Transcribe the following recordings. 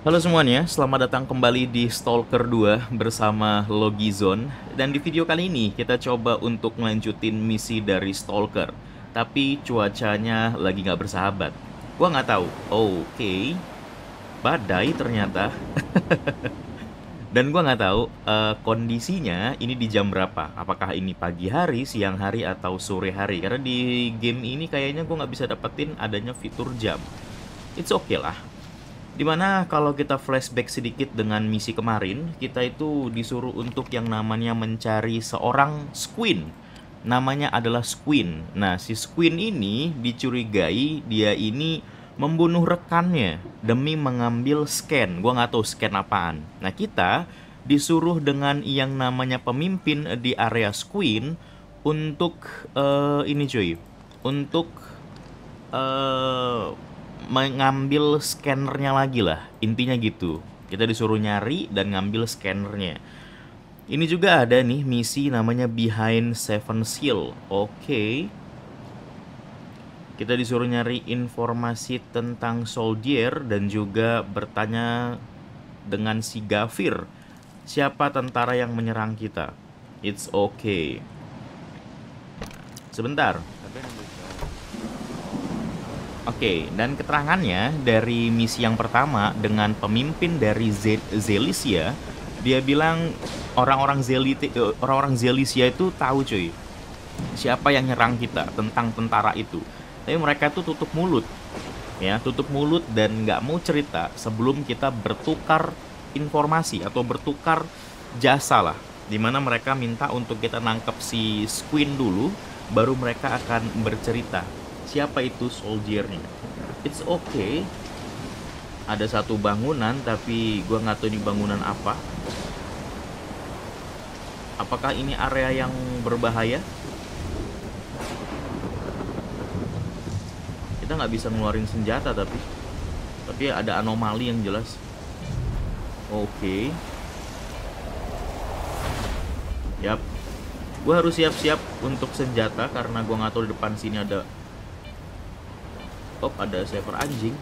Halo semuanya, selamat datang kembali di Stalker 2 bersama Logizon Dan di video kali ini kita coba untuk melanjutin misi dari Stalker Tapi cuacanya lagi nggak bersahabat Gua nggak tahu. oke okay. Badai ternyata Dan gua nggak tahu uh, kondisinya ini di jam berapa Apakah ini pagi hari, siang hari, atau sore hari Karena di game ini kayaknya gua nggak bisa dapetin adanya fitur jam It's okay lah Dimana kalau kita flashback sedikit dengan misi kemarin, kita itu disuruh untuk yang namanya mencari seorang Squin. Namanya adalah Squin. Nah, si Squin ini dicurigai dia ini membunuh rekannya demi mengambil scan. Gua nggak tahu scan apaan. Nah, kita disuruh dengan yang namanya pemimpin di area Squin untuk uh, ini cuy. Untuk uh, mengambil scannernya lagi lah intinya gitu kita disuruh nyari dan ngambil scannernya ini juga ada nih misi namanya behind seven seal oke okay. kita disuruh nyari informasi tentang soldier dan juga bertanya dengan si gafir siapa tentara yang menyerang kita it's okay sebentar Oke, dan keterangannya dari misi yang pertama dengan pemimpin dari Z Zelisia, dia bilang orang-orang Zelite orang-orang Zelisia itu tahu cuy siapa yang nyerang kita tentang tentara itu. Tapi mereka itu tutup mulut, ya tutup mulut dan nggak mau cerita sebelum kita bertukar informasi atau bertukar jasa lah. Dimana mereka minta untuk kita nangkep si Squin dulu, baru mereka akan bercerita siapa itu soldiernya it's okay ada satu bangunan tapi gue nggak tahu ini bangunan apa apakah ini area yang berbahaya kita nggak bisa ngeluarin senjata tapi tapi ada anomali yang jelas oke okay. yap gue harus siap-siap untuk senjata karena gue nggak tahu di depan sini ada laptop ada server anjing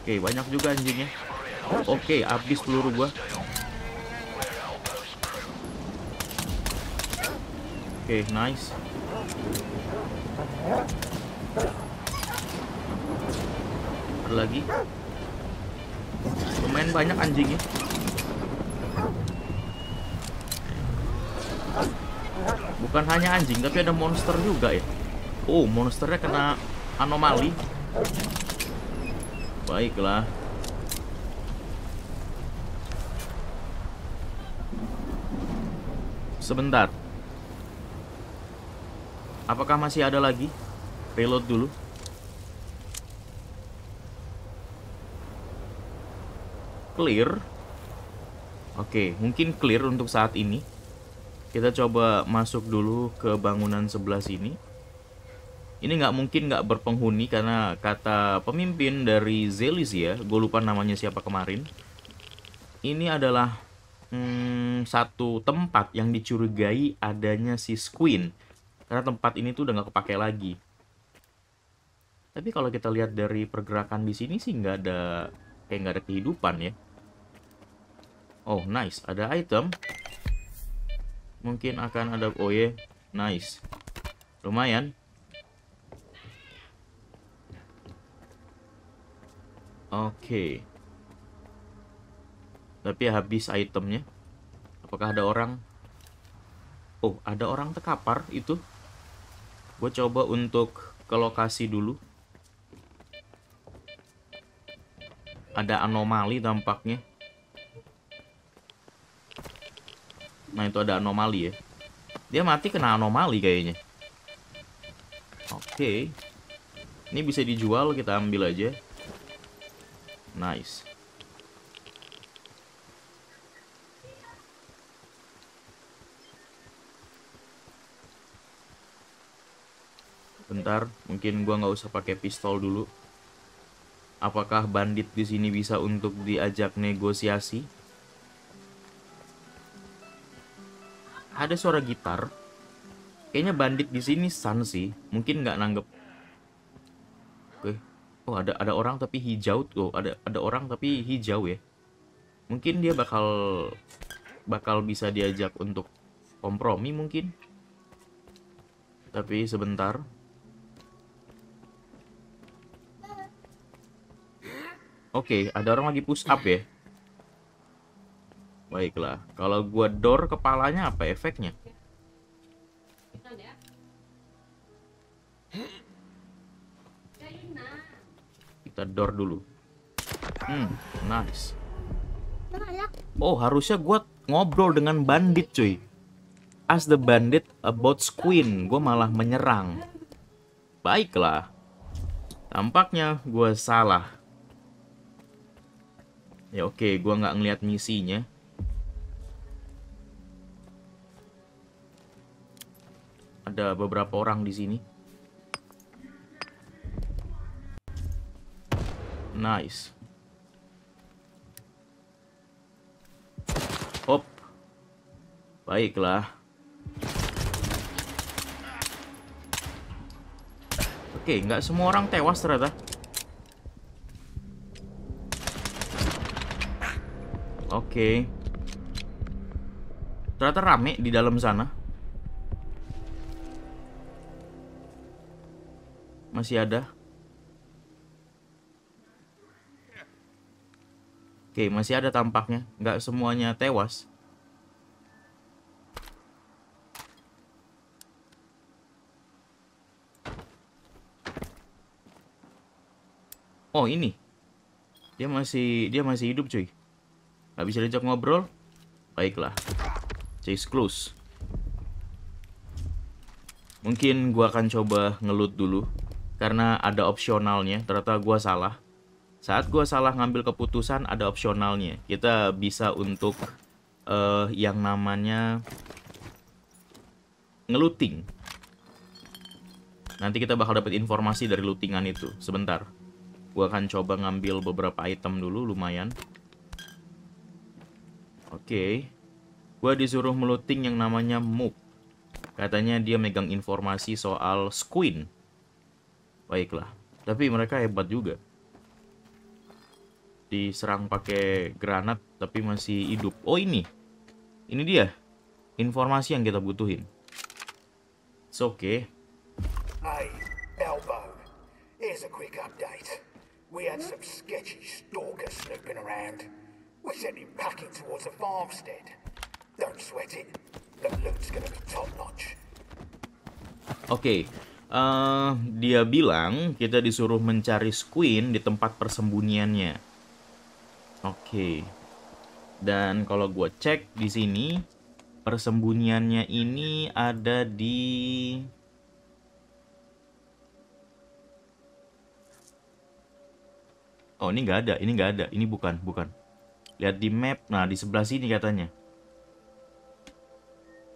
Oke, okay, banyak juga anjingnya. Oke, okay, habis peluru gua. Oke, okay, nice. Ada lagi. Lumayan banyak anjingnya. Bukan hanya anjing, tapi ada monster juga ya. Oh, monsternya kena anomali. Baiklah. Sebentar. Apakah masih ada lagi? Reload dulu. Clear. Oke, mungkin clear untuk saat ini. Kita coba masuk dulu ke bangunan sebelah sini. Ini nggak mungkin nggak berpenghuni karena kata pemimpin dari Zelis ya, gue lupa namanya siapa kemarin. Ini adalah hmm, satu tempat yang dicurigai adanya si Queen Karena tempat ini tuh udah nggak kepake lagi. Tapi kalau kita lihat dari pergerakan di sini sih nggak ada kayak nggak ada kehidupan ya. Oh nice, ada item. Mungkin akan ada... Oh yeah. nice. Lumayan. Oke. Okay. Tapi habis itemnya. Apakah ada orang? Oh, ada orang terkapar itu. Gue coba untuk ke lokasi dulu. Ada anomali tampaknya. Nah itu ada anomali ya. Dia mati kena anomali kayaknya. Oke. Okay. Ini bisa dijual, kita ambil aja. Nice. Bentar, mungkin gua nggak usah pakai pistol dulu. Apakah bandit di sini bisa untuk diajak negosiasi? ada suara gitar kayaknya bandit di sini sun sih mungkin nggak nanggep oke oh ada ada orang tapi hijau tuh oh, ada ada orang tapi hijau ya mungkin dia bakal bakal bisa diajak untuk kompromi mungkin tapi sebentar oke ada orang lagi push up ya Baiklah, kalau gua dor kepalanya apa efeknya? Kita dor dulu. Hmm, nice. Oh, harusnya gua ngobrol dengan bandit, cuy. As the bandit about Queen. Gua malah menyerang. Baiklah. Tampaknya gua salah. Ya oke, okay, gua nggak ngelihat misinya. Ada beberapa orang di sini. Nice. Hop. Baiklah. Oke, okay, nggak semua orang tewas ternyata. Oke. Okay. Ternyata rame di dalam sana. Masih ada? Oke, masih ada tampaknya. Nggak semuanya tewas. Oh, ini. Dia masih dia masih hidup, cuy. Nggak bisa diajak ngobrol. Baiklah. chase close. Mungkin gua akan coba ngelut dulu karena ada opsionalnya ternyata gue salah saat gue salah ngambil keputusan ada opsionalnya kita bisa untuk uh, yang namanya ngeluting nanti kita bakal dapat informasi dari lootingan itu sebentar gue akan coba ngambil beberapa item dulu lumayan oke okay. gue disuruh meluting yang namanya mook katanya dia megang informasi soal squin Baiklah. Tapi mereka hebat juga. Diserang pakai granat tapi masih hidup. Oh ini. Ini dia. Informasi yang kita butuhin. It's okay. Oke, uh, dia bilang kita disuruh mencari Queen di tempat persembunyiannya. Oke. Okay. Dan kalau gue cek di sini persembunyiannya ini ada di Oh ini nggak ada, ini nggak ada, ini bukan, bukan. Lihat di map, nah di sebelah sini katanya.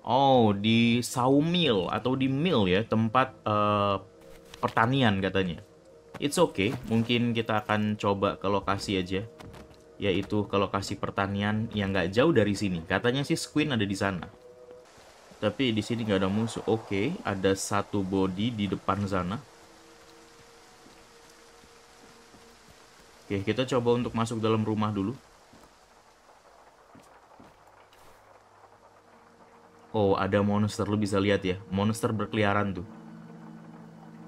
Oh, di sawmill atau di mill ya, tempat uh, pertanian katanya. It's okay, mungkin kita akan coba ke lokasi aja. Yaitu ke lokasi pertanian yang nggak jauh dari sini. Katanya sih Squint ada di sana. Tapi di sini nggak ada musuh. Oke, okay, ada satu body di depan sana. Oke, okay, kita coba untuk masuk dalam rumah dulu. oh ada monster lu bisa lihat ya monster berkeliaran tuh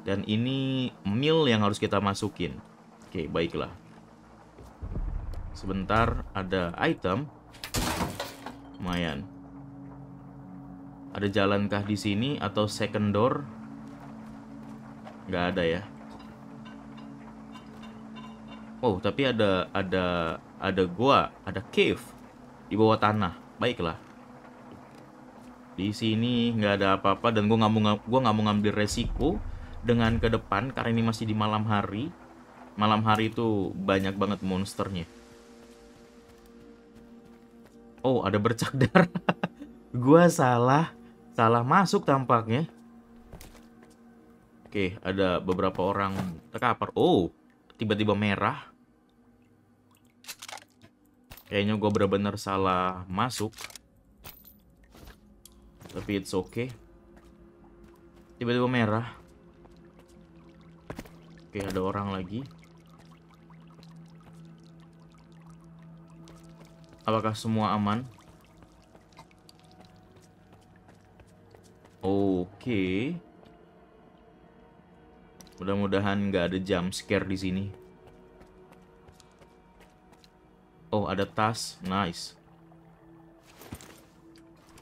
dan ini mil yang harus kita masukin oke baiklah sebentar ada item lumayan ada jalankah di sini atau second door Gak ada ya oh tapi ada ada ada gua ada cave di bawah tanah baiklah di sini nggak ada apa-apa dan gue nggak mau gue nggak mau ngambil resiko dengan ke depan karena ini masih di malam hari malam hari itu banyak banget monsternya oh ada bercak darah gue salah salah masuk tampaknya oke ada beberapa orang terkapar oh tiba-tiba merah kayaknya gue benar-benar salah masuk tapi it's okay Tiba-tiba merah Oke ada orang lagi Apakah semua aman? Oke okay. Mudah-mudahan nggak ada jump scare di sini. Oh, ada tas. Nice.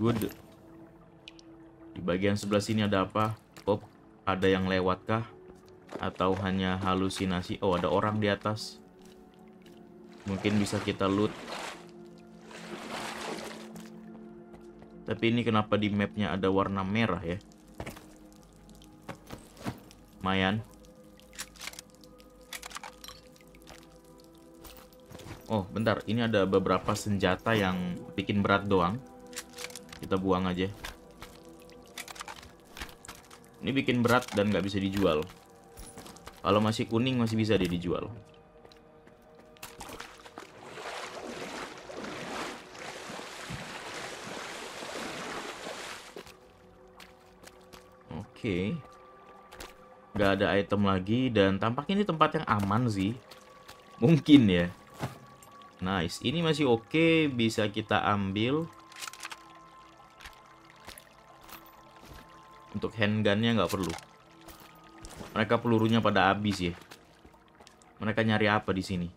Good. Di bagian sebelah sini ada apa? Oh, ada yang lewat kah? Atau hanya halusinasi? Oh, ada orang di atas. Mungkin bisa kita loot. Tapi ini kenapa di mapnya ada warna merah ya? Mayan. Oh, bentar. Ini ada beberapa senjata yang bikin berat doang. Kita buang aja. Ini bikin berat dan nggak bisa dijual. Kalau masih kuning masih bisa dia dijual. Oke. Okay. Gak ada item lagi dan tampaknya ini tempat yang aman sih. Mungkin ya. Nice. Ini masih oke okay, bisa kita ambil. untuk handgunnya nggak perlu. Mereka pelurunya pada habis ya. Mereka nyari apa di sini?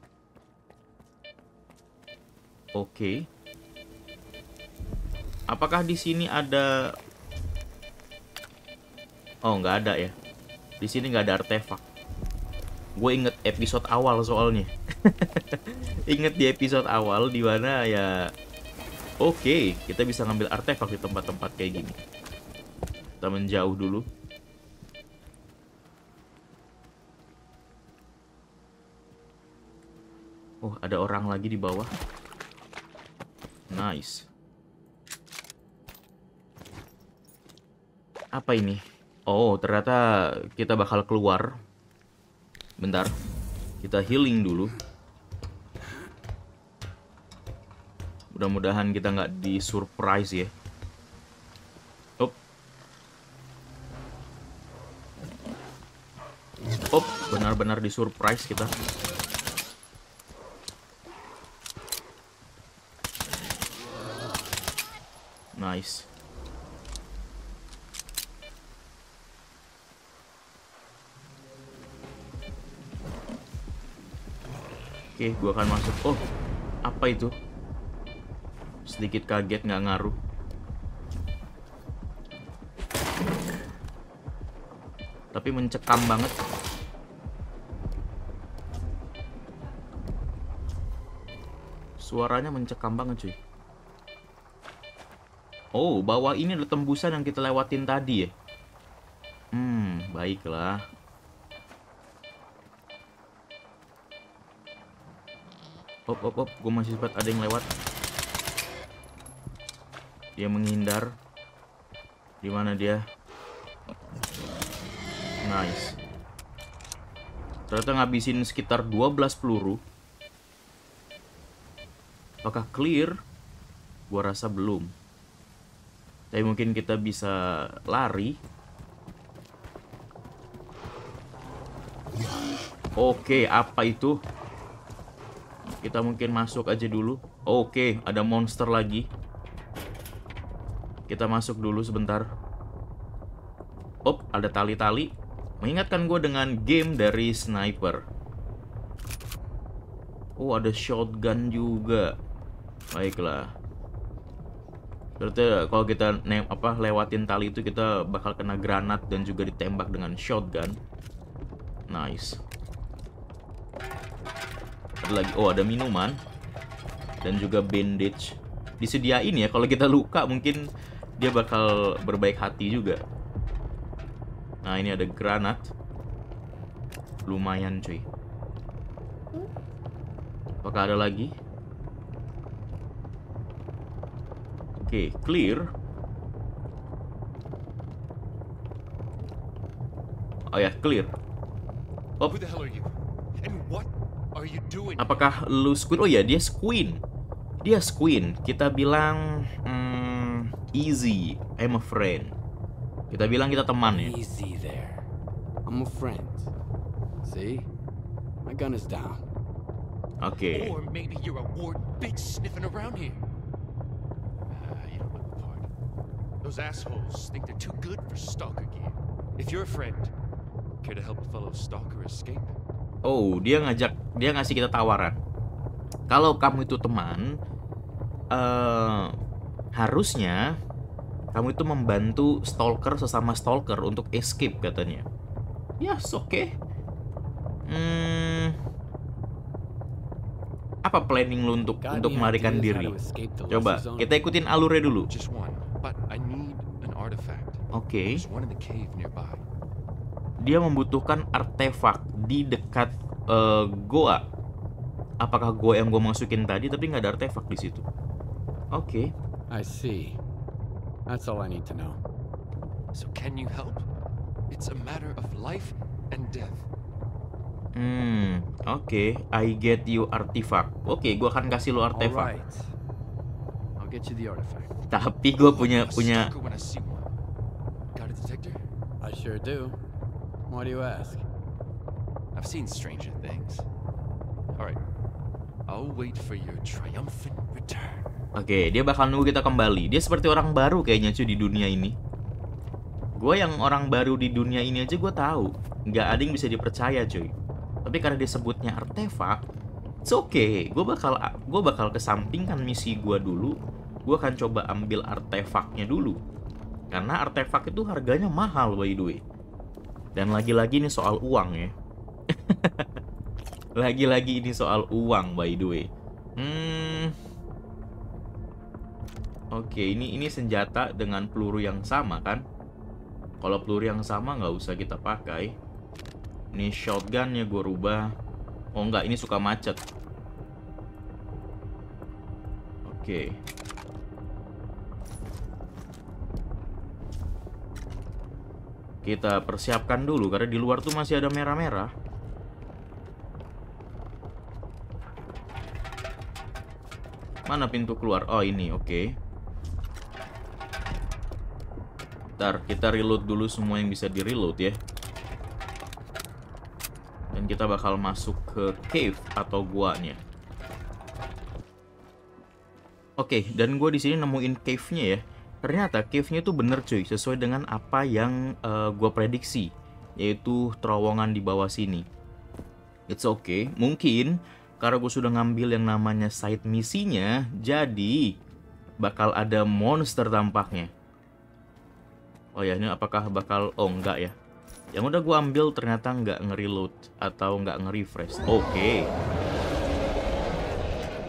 Oke. Okay. Apakah di sini ada? Oh nggak ada ya. Di sini nggak ada artefak. Gue inget episode awal soalnya. inget di episode awal di mana ya. Oke, okay, kita bisa ngambil artefak di tempat-tempat kayak gini kita menjauh dulu Oh, ada orang lagi di bawah. Nice. Apa ini? Oh, ternyata kita bakal keluar. Bentar. Kita healing dulu. Mudah-mudahan kita nggak di surprise ya. cukup benar-benar di surprise kita nice Oke, gua akan masuk. Oh, apa itu? Sedikit kaget, nggak ngaruh. Tapi mencekam banget. Suaranya mencekam banget cuy. Oh, bawah ini ada tembusan yang kita lewatin tadi ya. Hmm, baiklah. Op, op, op. Gue masih sempat ada yang lewat. Dia menghindar. Di mana dia? Nice. Ternyata ngabisin sekitar 12 peluru apakah clear gua rasa belum tapi mungkin kita bisa lari Oke, apa itu? Kita mungkin masuk aja dulu. Oke, ada monster lagi. Kita masuk dulu sebentar. Op, ada tali-tali. Mengingatkan gue dengan game dari Sniper. Oh, ada shotgun juga. Baiklah. Berarti kalau kita ne apa lewatin tali itu kita bakal kena granat dan juga ditembak dengan shotgun. Nice. Ada lagi. Oh, ada minuman dan juga bandage. Disediain ya kalau kita luka mungkin dia bakal berbaik hati juga. Nah, ini ada granat. Lumayan, cuy. Apakah ada lagi? Oke, okay, clear. Oh ya, clear. Oh. Apakah lu squid? Oh ya, dia squid. Dia squid. Kita bilang hmm, easy. I'm a friend. Kita bilang kita teman ya. Easy there. I'm a friend. See? My gun is down. Oke. Okay. Those assholes think they're too good for stalker gear. If you're a friend, care to help a fellow stalker escape? Oh, dia ngajak, dia ngasih kita tawaran. Kalau kamu itu teman, uh, harusnya kamu itu membantu stalker sesama stalker untuk escape katanya. Ya, yes, oke. Okay. Hmm, apa planning lu untuk untuk melarikan diri? Coba kita ikutin alurnya dulu. Oke. Okay. Dia membutuhkan artefak di dekat uh, goa. Apakah goa yang gue masukin tadi tapi nggak ada artefak di situ? Oke. Okay. I see. That's all I need to know. So can you help? It's a matter of life and death. Hmm, oke. Okay. I get you artifact. Oke, okay, gue akan kasih lo artefak. Right. Tapi gue punya punya Hector? I sure do. Why do you ask? I've seen stranger things. Alright. I'll wait for your triumphant return. Oke, okay, dia bakal nunggu kita kembali. Dia seperti orang baru kayaknya cuy di dunia ini. Gue yang orang baru di dunia ini aja gue tahu. Nggak ada yang bisa dipercaya cuy. Tapi karena dia sebutnya artefak, it's okay. Gue bakal gue bakal kesampingkan misi gue dulu. Gue akan coba ambil artefaknya dulu karena artefak itu harganya mahal by the way. Dan lagi-lagi ini soal uang ya. lagi-lagi ini soal uang by the way. Hmm. Oke, ini ini senjata dengan peluru yang sama kan? Kalau peluru yang sama nggak usah kita pakai. Ini shotgunnya gue rubah. Oh nggak, ini suka macet. Oke. Kita persiapkan dulu karena di luar tuh masih ada merah-merah. Mana pintu keluar? Oh, ini. Oke. Okay. Bentar, kita reload dulu semua yang bisa di-reload ya. Dan kita bakal masuk ke cave atau guanya. Oke, okay, dan gue di sini nemuin cave-nya ya. Ternyata cave-nya itu bener cuy, sesuai dengan apa yang uh, eh, gue prediksi, yaitu terowongan di bawah sini. It's okay, mungkin karena gue sudah ngambil yang namanya side misinya, jadi bakal ada monster tampaknya. Oh ya, ini apakah bakal... Oh, enggak ya. Yang udah gue ambil ternyata nggak nge-reload atau nggak nge-refresh. Oke. Okay.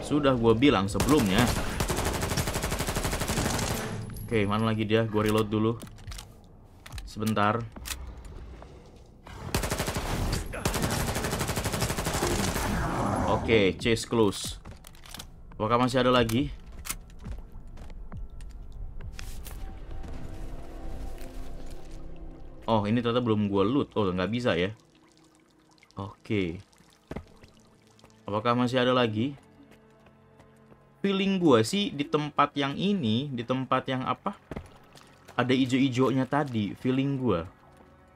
Sudah gue bilang sebelumnya, Oke, mana lagi dia? Gue reload dulu. Sebentar. Oke, chase close. Apakah masih ada lagi? Oh, ini ternyata belum gue loot. Oh, nggak bisa ya. Oke. Apakah masih ada lagi? feeling gue sih di tempat yang ini, di tempat yang apa? Ada ijo ijo nya tadi, feeling gue.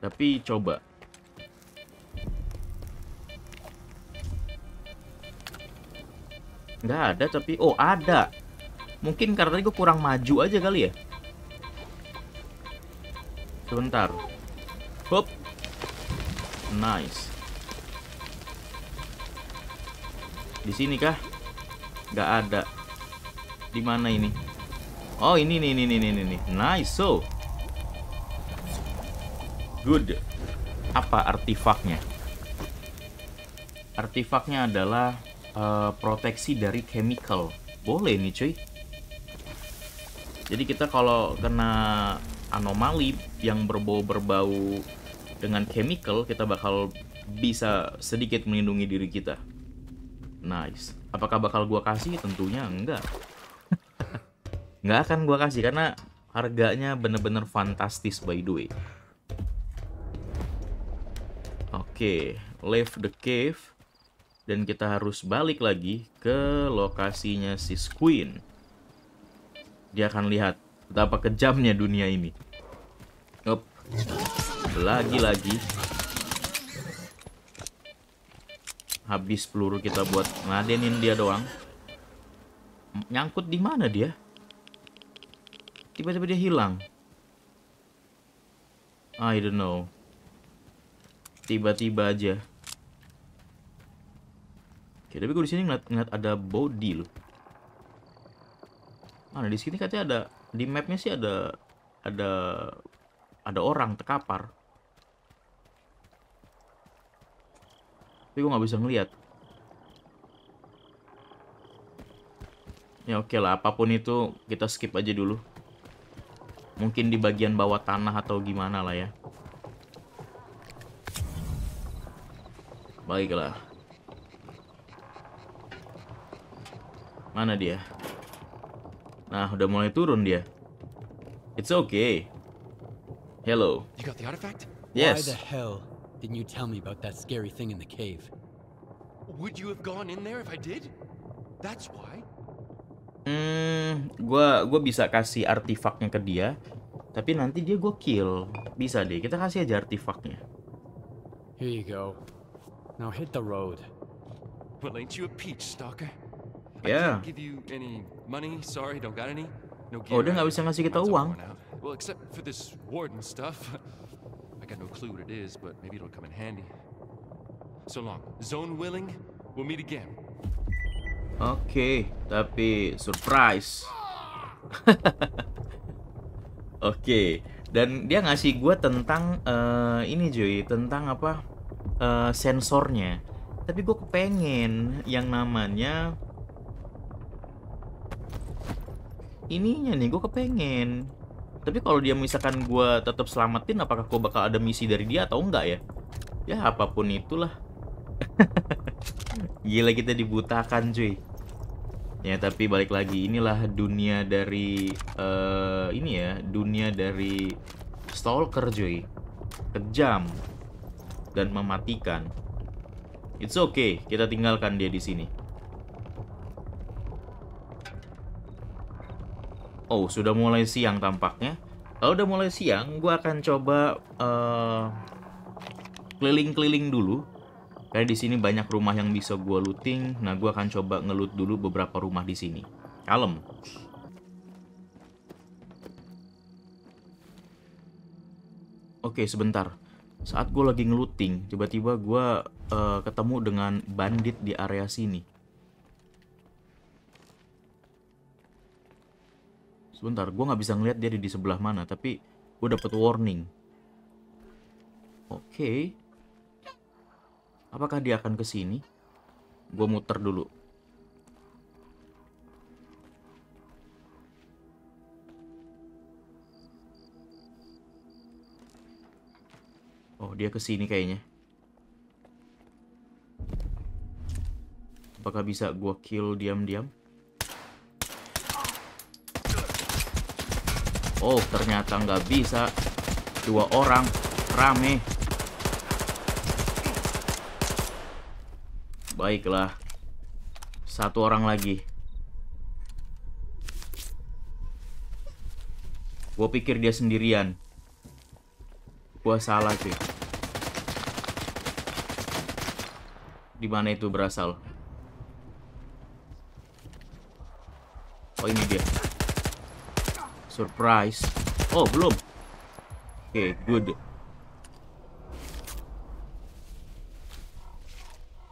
Tapi coba. Nggak ada tapi... Oh, ada! Mungkin karena tadi gue kurang maju aja kali ya? Sebentar. Hop! Nice. Di sini kah? gak ada di mana ini oh ini nih ini ini nih nice so good apa artifaknya artifaknya adalah uh, proteksi dari chemical boleh nih cuy jadi kita kalau kena anomali yang berbau-berbau dengan chemical kita bakal bisa sedikit melindungi diri kita nice apakah bakal gua kasih tentunya enggak enggak akan gua kasih karena harganya bener-bener fantastis by the way oke okay, leave the cave dan kita harus balik lagi ke lokasinya si Queen dia akan lihat betapa kejamnya dunia ini Up, lagi-lagi habis peluru kita buat ngadenin dia doang nyangkut di mana dia tiba-tiba dia hilang I don't know tiba-tiba aja oke tapi gue di sini ngeliat, ngeliat ada body loh mana di sini katanya ada di mapnya sih ada ada ada orang terkapar Tapi gue nggak bisa ngelihat. Ya oke okay lah, apapun itu kita skip aja dulu. Mungkin di bagian bawah tanah atau gimana lah ya. Baiklah. Mana dia? Nah, udah mulai turun dia. It's okay. Hello. You got the artifact? Yes. Why the hell Didn't you tell me about that scary thing in the cave? Would you have gone in there if I did? That's why. Hmm, gua gua bisa kasih artifaknya ke dia, tapi nanti dia gua kill. Bisa deh, kita kasih aja artifaknya. Here you go. Now hit the road. Well, ain't you a peach stalker? Yeah. I can't give you any money. Sorry, don't got any. No gear. Oh, dia nggak bisa ngasih kita uang. Well, except for this warden stuff. got no clue what it is, but maybe it'll come in handy. So long. Zone willing, we'll meet again. Oke, okay, tapi surprise. Oke, okay. dan dia ngasih gue tentang uh, ini Joy, tentang apa uh, sensornya. Tapi gue kepengen yang namanya ininya nih, gue kepengen tapi kalau dia misalkan gue tetap selamatin apakah gue bakal ada misi dari dia atau enggak ya ya apapun itulah gila kita dibutakan cuy ya tapi balik lagi inilah dunia dari uh, ini ya dunia dari stalker cuy kejam dan mematikan it's okay kita tinggalkan dia di sini Oh, sudah mulai siang tampaknya. Kalau udah mulai siang, gue akan coba eh, keliling-keliling uh, dulu. Karena di sini banyak rumah yang bisa gue looting. Nah, gue akan coba ngelut dulu beberapa rumah di sini. Kalem. Oke, sebentar. Saat gue lagi ngeluting, tiba-tiba gue uh, ketemu dengan bandit di area sini. sebentar gue nggak bisa ngeliat dia di sebelah mana tapi gue dapet warning oke okay. apakah dia akan ke sini gue muter dulu Oh, dia ke sini kayaknya. Apakah bisa gue kill diam-diam? Oh ternyata nggak bisa Dua orang Rame Baiklah Satu orang lagi Gue pikir dia sendirian Gue salah sih Dimana itu berasal Oh ini dia Surprise. Oh, belum. Oke, okay, good.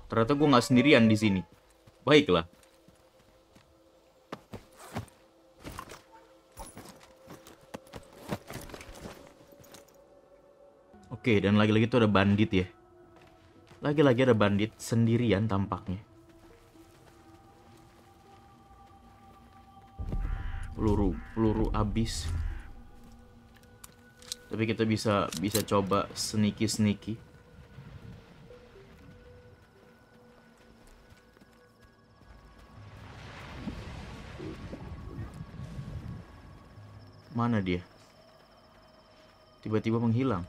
Ternyata gue gak sendirian di sini. Baiklah. Oke, okay, dan lagi-lagi itu ada bandit ya. Lagi-lagi ada bandit sendirian tampaknya. peluru peluru abis tapi kita bisa bisa coba sneaky sneaky mana dia tiba-tiba menghilang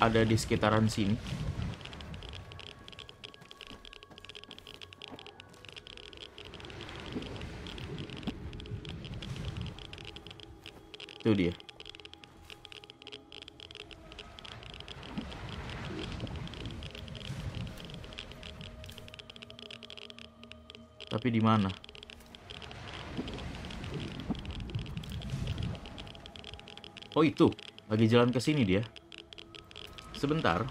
ada di sekitaran sini. Itu dia. Tapi di mana? Oh itu, lagi jalan ke sini dia sebentar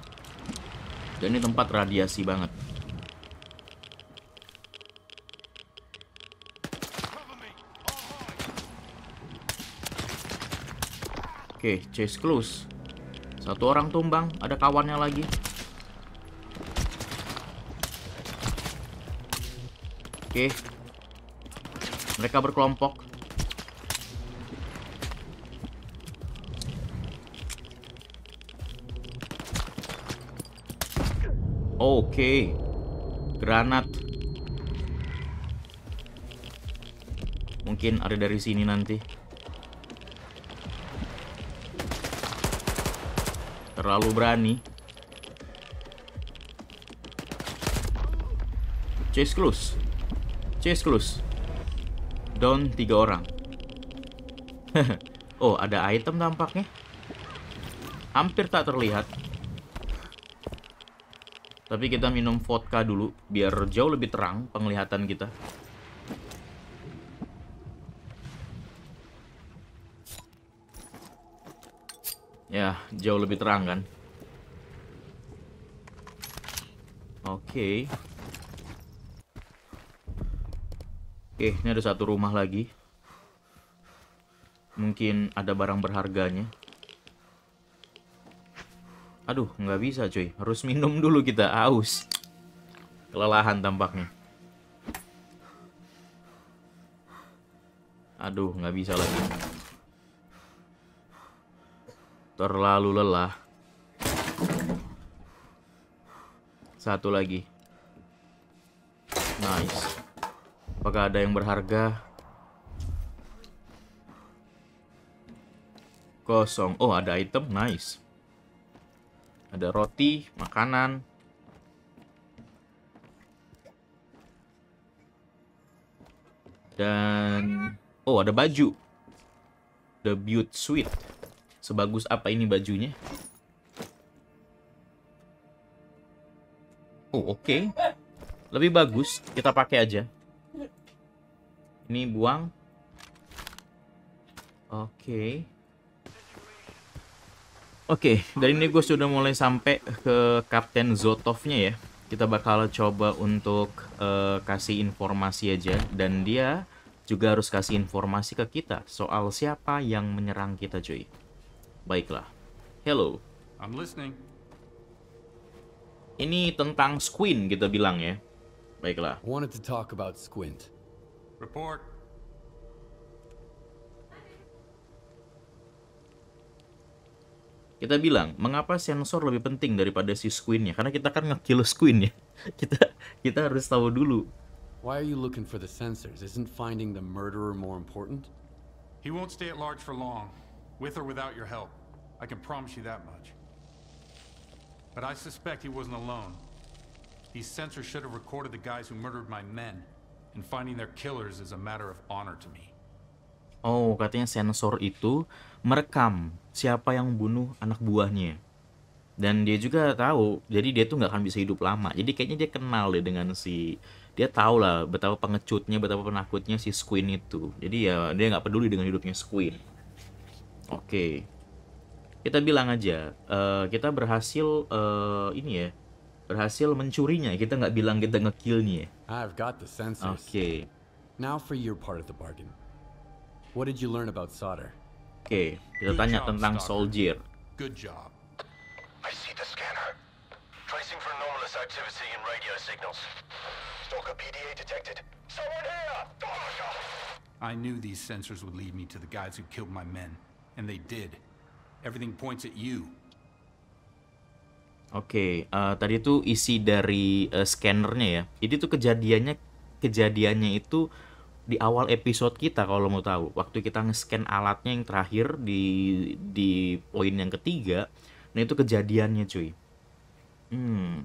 dan ini tempat radiasi banget Oke, okay, chase close. Satu orang tumbang, ada kawannya lagi. Oke. Mereka berkelompok. Oke. Granat. Mungkin ada dari sini nanti. Terlalu berani. Chase close. Chase close. Down tiga orang. oh, ada item tampaknya. Hampir tak terlihat. Tapi kita minum vodka dulu biar jauh lebih terang penglihatan kita. Ya, jauh lebih terang kan? Oke. Oke, ini ada satu rumah lagi. Mungkin ada barang berharganya. Aduh, nggak bisa cuy. Harus minum dulu kita, haus. Kelelahan tampaknya. Aduh, nggak bisa lagi. Terlalu lelah. Satu lagi. Nice. Apakah ada yang berharga? Kosong. Oh, ada item. Nice. Ada roti, makanan. Dan oh, ada baju. The Beaut Suite. Sebagus apa ini bajunya? Oh, oke. Okay. Lebih bagus kita pakai aja. Ini buang. Oke. Okay. Oke, okay, dari ini gue sudah mulai sampai ke Kapten Zotovnya ya. Kita bakal coba untuk uh, kasih informasi aja dan dia juga harus kasih informasi ke kita soal siapa yang menyerang kita, cuy. Baiklah. Hello. I'm listening. Ini tentang Squint kita bilang ya. Baiklah. Wanted to talk about Squint. Report. kita bilang mengapa sensor lebih penting daripada si karena kita kan ngekill kita kita harus tahu dulu why are you looking for the sensors isn't finding the murderer more important he won't stay at large for long with or without your help i can promise you that much but i suspect he wasn't alone these sensors should have recorded the guys who murdered my men and finding their killers is a matter of honor to me Oh, katanya sensor itu merekam siapa yang bunuh anak buahnya. Dan dia juga tahu, jadi dia tuh nggak akan bisa hidup lama. Jadi kayaknya dia kenal deh dengan si dia tahu lah betapa pengecutnya, betapa penakutnya si Squin itu. Jadi ya dia nggak peduli dengan hidupnya Squin. Oke. Okay. Kita bilang aja, uh, kita berhasil uh, ini ya, berhasil mencurinya. Kita nggak bilang kita ngekillnya. I've got the sensors. Oke. Okay. Now for your part of the bargain. What did you learn about solder? Oke, okay, kita Good tanya job, tentang soldier. Good job. I see the scanner. Tracing for anomalous activity in radio signals. Stalker PDA detected. Someone here! Oh I knew these sensors would lead me to the guys who killed my men, and they did. Everything points at you. Oke, okay, uh, eh, tadi itu isi dari uh, scannernya ya. Jadi itu kejadiannya kejadiannya itu di awal episode kita kalau mau tahu waktu kita nge-scan alatnya yang terakhir di di poin yang ketiga nah itu kejadiannya cuy hmm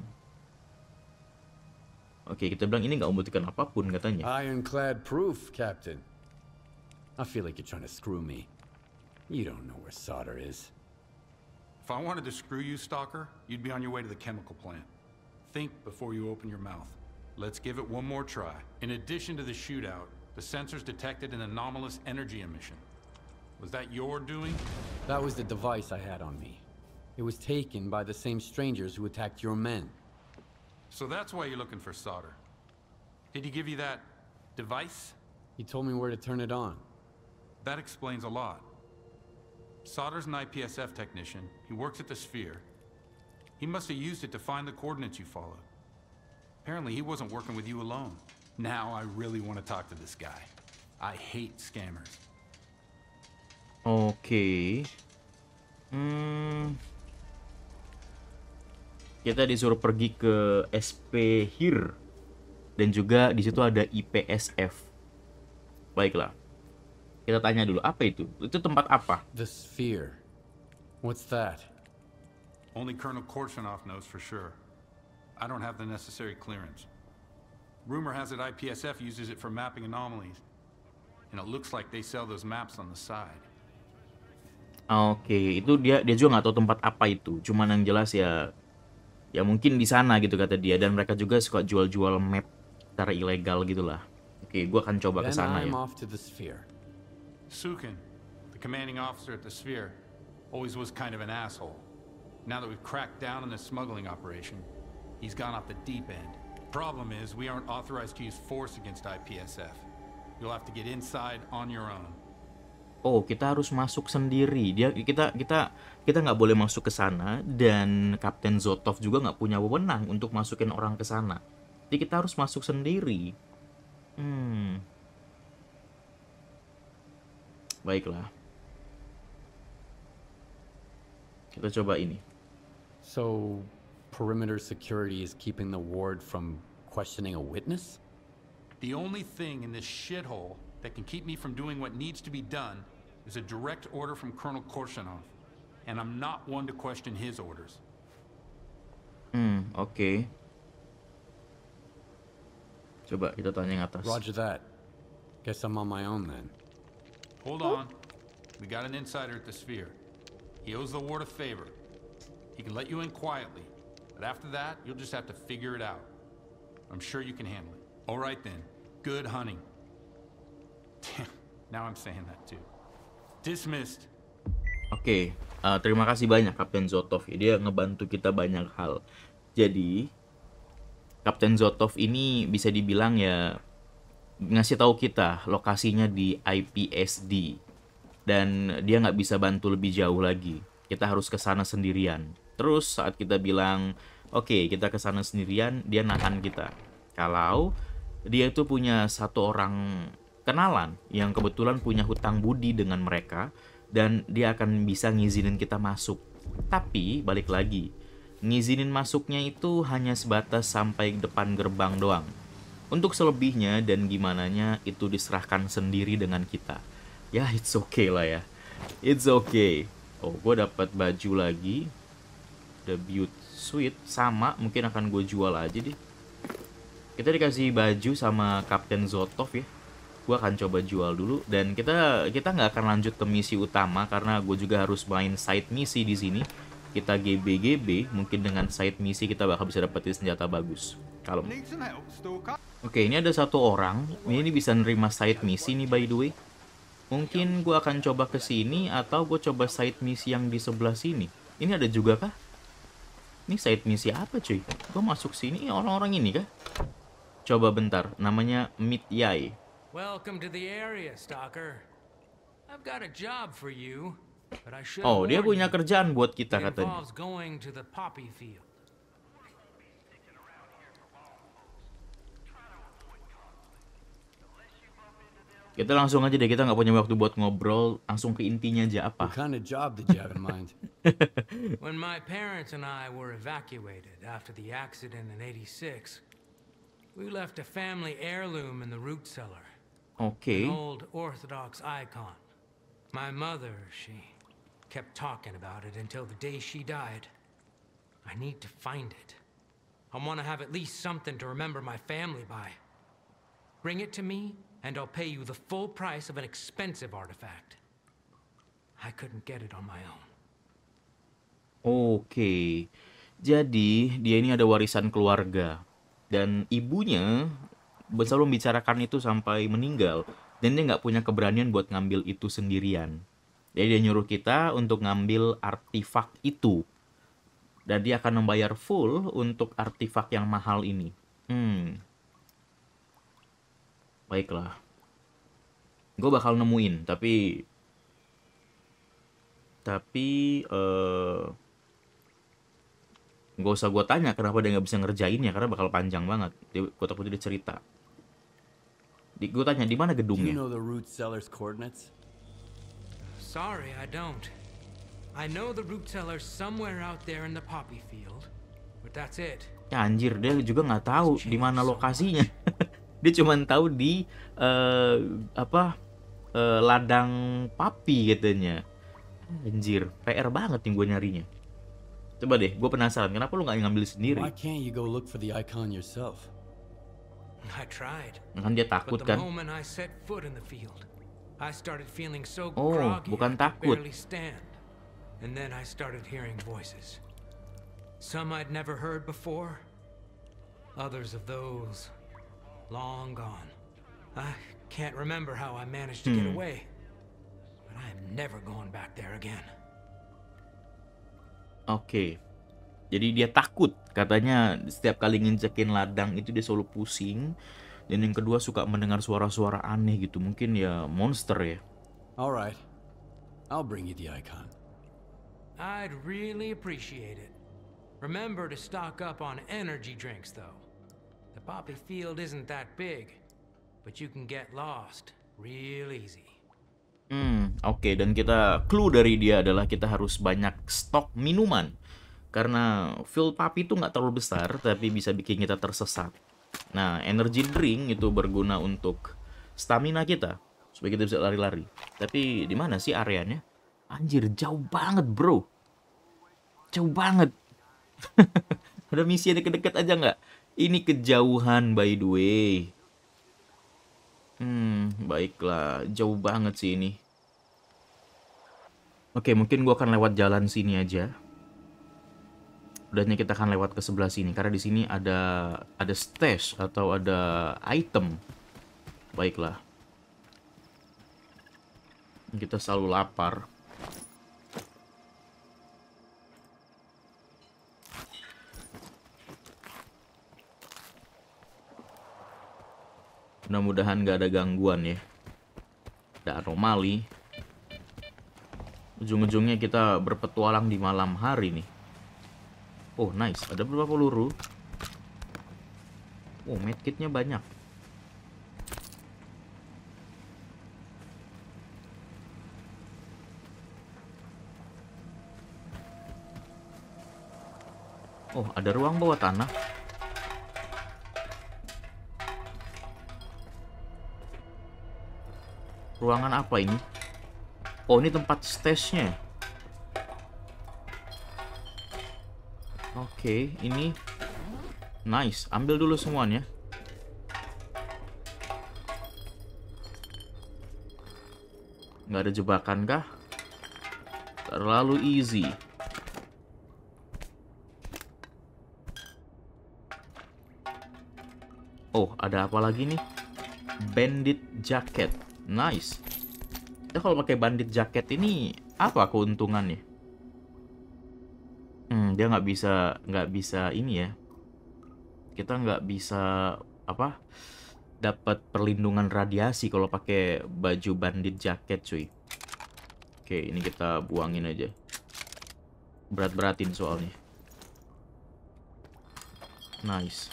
oke kita bilang ini nggak membuktikan apapun katanya ironclad proof captain I feel like you're trying to screw me you don't know where solder is if I wanted to screw you stalker you'd be on your way to the chemical plant think before you open your mouth Let's give it one more try. In addition to the shootout, The sensors detected an anomalous energy emission. Was that your doing? That was the device I had on me. It was taken by the same strangers who attacked your men. So that's why you're looking for solder. Did he give you that device? He told me where to turn it on. That explains a lot. Solder's an IPSF technician. He works at the Sphere. He must have used it to find the coordinates you followed. Apparently he wasn't working with you alone. Now I really want to talk to this guy. I hate scammers. Okay. Hmm. Kita disuruh pergi ke SP Here dan juga di situ ada IPSF. Baiklah. Kita tanya dulu apa itu? Itu tempat apa? The Sphere. What's that? Only Colonel Korshinov knows for sure. I don't have the necessary clearance. Rumor has it IPSF uses it for mapping anomalies. And it looks like they sell those maps on the side. Oke, okay, itu dia dia juga nggak tahu tempat apa itu. Cuman yang jelas ya ya mungkin di sana gitu kata dia dan mereka juga suka jual-jual map secara ilegal gitulah. Oke, okay, gua akan coba ke sana ya. Sukin, the commanding officer at the Sphere, always was kind of an asshole. Now that we've cracked down on the smuggling operation, he's gone off the deep end. Problem is, we aren't authorized to use force against IPSF. You'll have to get inside on your own. Oh, kita harus masuk sendiri. Dia kita kita kita nggak boleh masuk ke sana dan Kapten Zotov juga nggak punya wewenang untuk masukin orang ke sana. Jadi kita harus masuk sendiri. Hmm. Baiklah. Kita coba ini. So, perimeter security is keeping the ward from questioning a witness? The only thing in this shithole that can keep me from doing what needs to be done is a direct order from Colonel Korsanov, and I'm not one to question his orders. Hmm, okay. Coba kita tanya atas. Roger that. Guess I'm on my own then. Hold on. We got an insider at the Sphere. He owes the ward a favor. He can let you in quietly, But after that, you'll just have to figure it out. I'm sure you can handle it. All right then, good hunting. now I'm saying that too. Dismissed. Oke, okay. uh, eh, terima kasih banyak Kapten Zotov. Ya, dia ngebantu kita banyak hal. Jadi, Kapten Zotov ini bisa dibilang ya ngasih tahu kita lokasinya di IPSD dan dia nggak bisa bantu lebih jauh lagi. Kita harus ke sana sendirian. Terus saat kita bilang, oke okay, kita kesana sendirian, dia nahan kita. Kalau dia itu punya satu orang kenalan yang kebetulan punya hutang budi dengan mereka dan dia akan bisa ngizinin kita masuk. Tapi balik lagi, ngizinin masuknya itu hanya sebatas sampai depan gerbang doang. Untuk selebihnya dan nya itu diserahkan sendiri dengan kita. Ya, it's okay lah ya. It's okay. Oh, gue dapat baju lagi. The Beauty Suite sama mungkin akan gue jual aja deh kita dikasih baju sama Kapten Zotov ya gue akan coba jual dulu dan kita kita nggak akan lanjut ke misi utama karena gue juga harus main side misi di sini kita GBGB mungkin dengan side misi kita bakal bisa dapetin senjata bagus kalau oke ini ada satu orang ini bisa nerima side misi nih by the way mungkin gue akan coba ke sini atau gue coba side misi yang di sebelah sini ini ada juga kah ini side misi apa cuy? Gue masuk sini orang-orang ini kah? Coba bentar, namanya Mit Yai. Welcome to the area, stalker. I've got a job for you. but I should. Oh, dia punya kerjaan buat kita katanya. Kita langsung aja deh, kita nggak punya waktu buat ngobrol, langsung ke intinya aja apa. What kind of job did you have in mind? When my parents and I were evacuated after the accident in 86, we left a family heirloom in the root cellar. Okay. An old Orthodox icon. My mother, she kept talking about it until the day she died. I need to find it. I want to have at least something to remember my family by. Bring it to me, and I'll pay you the full price of an expensive artifact. I couldn't get it on my own. Oke. Jadi, dia ini ada warisan keluarga dan ibunya selalu membicarakan itu sampai meninggal dan dia nggak punya keberanian buat ngambil itu sendirian. Jadi dia nyuruh kita untuk ngambil artefak itu. Dan dia akan membayar full untuk artefak yang mahal ini. Hmm, baiklah gue bakal nemuin tapi tapi eh uh, gak usah gue tanya kenapa dia nggak bisa ngerjainnya karena bakal panjang banget dia, gue takut dia cerita di, gue tanya di mana gedungnya you know the root seller's coordinates sorry I don't I know the root seller somewhere out there in the poppy field but that's it ya anjir dia juga nggak tahu di mana lokasinya dia cuma tahu di uh, apa uh, ladang papi katanya anjir PR banget yang gue nyarinya coba deh gue penasaran kenapa lu nggak ngambil sendiri Why can't you go look for the icon yourself? I tried. Kan dia takut kan? Oh, bukan takut. And then I started hearing voices. Some I'd never heard before, others of those long gone. I can't remember how I managed to hmm. get away, but I am never going back there again. Oke. Okay. Jadi dia takut, katanya setiap kali nginjekin ladang itu dia selalu pusing dan yang kedua suka mendengar suara-suara aneh gitu, mungkin ya monster ya. Alright. I'll bring you the icon. I'd really appreciate it. Remember to stock up on energy drinks though. The poppy field isn't that big, but you can get lost real easy. Hmm, oke okay. dan kita clue dari dia adalah kita harus banyak stok minuman. Karena field papi itu nggak terlalu besar, tapi bisa bikin kita tersesat. Nah, energy drink itu berguna untuk stamina kita, supaya kita bisa lari-lari. Tapi di mana sih areanya? Anjir, jauh banget bro. Jauh banget. Ada misi yang deket-deket aja nggak? Ini kejauhan by the way. Hmm, baiklah. Jauh banget sih ini. Oke, mungkin gue akan lewat jalan sini aja. Udahnya kita akan lewat ke sebelah sini karena di sini ada ada stash atau ada item. Baiklah. Kita selalu lapar. Mudah-mudahan gak ada gangguan ya. Ada anomali. Ujung-ujungnya kita berpetualang di malam hari nih. Oh, nice. Ada berapa peluru? Oh, medkitnya banyak. Oh, ada ruang bawah tanah. Ruangan apa ini? Oh, ini tempat stage Oke, okay, ini nice. Ambil dulu semuanya. Nggak ada jebakan kah? Terlalu easy. Oh, ada apa lagi nih? Bandit jacket. Nice. Ya kalau pakai bandit jaket ini apa keuntungannya? Hmm, dia nggak bisa nggak bisa ini ya. Kita nggak bisa apa? Dapat perlindungan radiasi kalau pakai baju bandit jaket, cuy. Oke, ini kita buangin aja. Berat-beratin soalnya. Nice.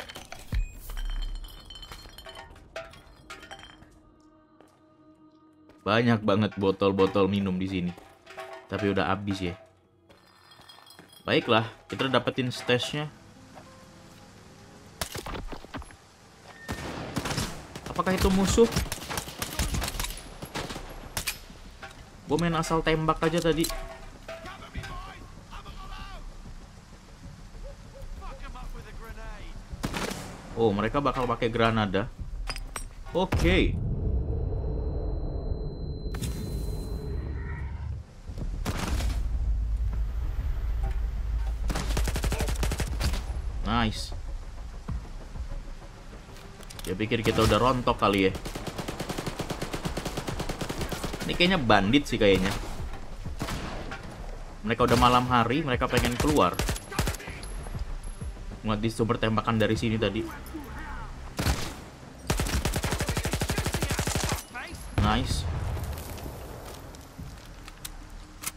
Banyak banget botol-botol minum di sini. Tapi udah habis ya. Baiklah, kita dapetin stashnya. Apakah itu musuh? Gue main asal tembak aja tadi. Oh, mereka bakal pakai granada. Oke. Okay. Nice. Dia pikir kita udah rontok kali ya. Ini kayaknya bandit sih kayaknya. Mereka udah malam hari, mereka pengen keluar. Mau di sumber tembakan dari sini tadi. Nice.